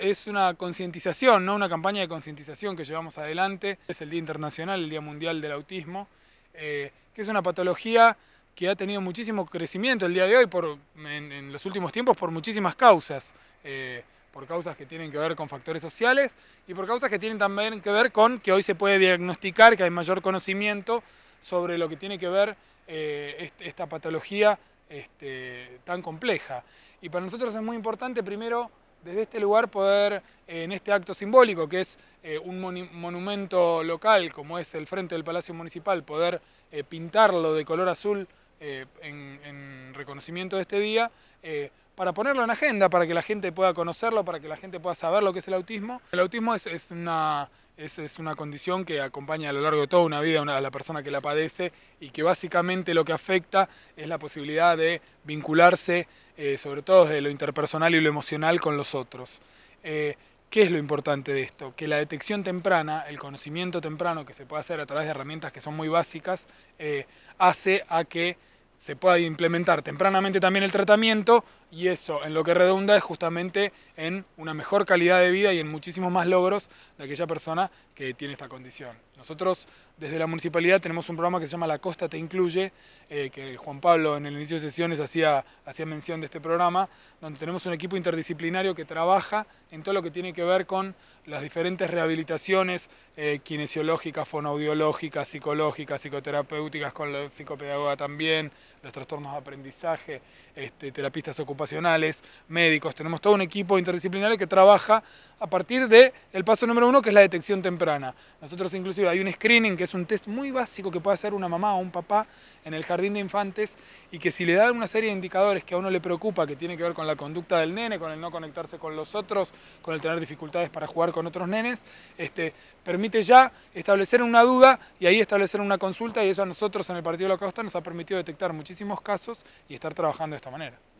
Es una concientización, ¿no? una campaña de concientización que llevamos adelante. Es el Día Internacional, el Día Mundial del Autismo, eh, que es una patología que ha tenido muchísimo crecimiento el día de hoy, en, los últimos tiempos, por muchísimas causas. Eh, por causas que tienen que ver con factores sociales y por causas que tienen también que ver con que hoy se puede diagnosticar, que hay mayor conocimiento sobre lo que tiene que ver eh, esta patología este, tan compleja. Y para nosotros es muy importante primero desde este lugar poder, eh, en este acto simbólico, que es eh, un monumento local, como es el frente del Palacio Municipal, poder eh, pintarlo de color azul en, reconocimiento de este día, para ponerlo en agenda, para que la gente pueda conocerlo, para que la gente pueda saber lo que es el autismo. El autismo es, una, es, una condición que acompaña a lo largo de toda una vida a la persona que la padece y que básicamente lo que afecta es la posibilidad de vincularse, eh, sobre todo desde lo interpersonal y lo emocional, con los otros. Eh, ¿Qué es lo importante de esto? Que la detección temprana, el conocimiento temprano que se puede hacer a través de herramientas que son muy básicas, eh, hace a que se pueda implementar tempranamente también el tratamiento y eso en lo que redunda es justamente en una mejor calidad de vida y en muchísimos más logros de aquella persona que tiene esta condición. Nosotros desde la municipalidad tenemos un programa que se llama La Costa Te Incluye, eh, que Juan Pablo en el inicio de sesiones hacía, hacía mención de este programa, donde tenemos un equipo interdisciplinario que trabaja en todo lo que tiene que ver con las diferentes rehabilitaciones eh, kinesiológicas, fonoaudiológicas, psicológicas, psicoterapéuticas, con la psicopedagoga también, los trastornos de aprendizaje, este, terapistas ocupacionales, médicos. Tenemos todo un equipo interdisciplinario que trabaja a partir del el paso número uno, que es la detección temprana. Nosotros inclusive hay un screening, que es un test muy básico que puede hacer una mamá o un papá en el jardín de infantes y que si le dan una serie de indicadores que a uno le preocupa, que tiene que ver con la conducta del nene, con el no conectarse con los otros, con el tener dificultades para jugar con otros nenes, este, permite ya establecer una duda y ahí establecer una consulta y eso a nosotros en el Partido de la Costa nos ha permitido detectar muchísimos casos y estar trabajando de esta manera.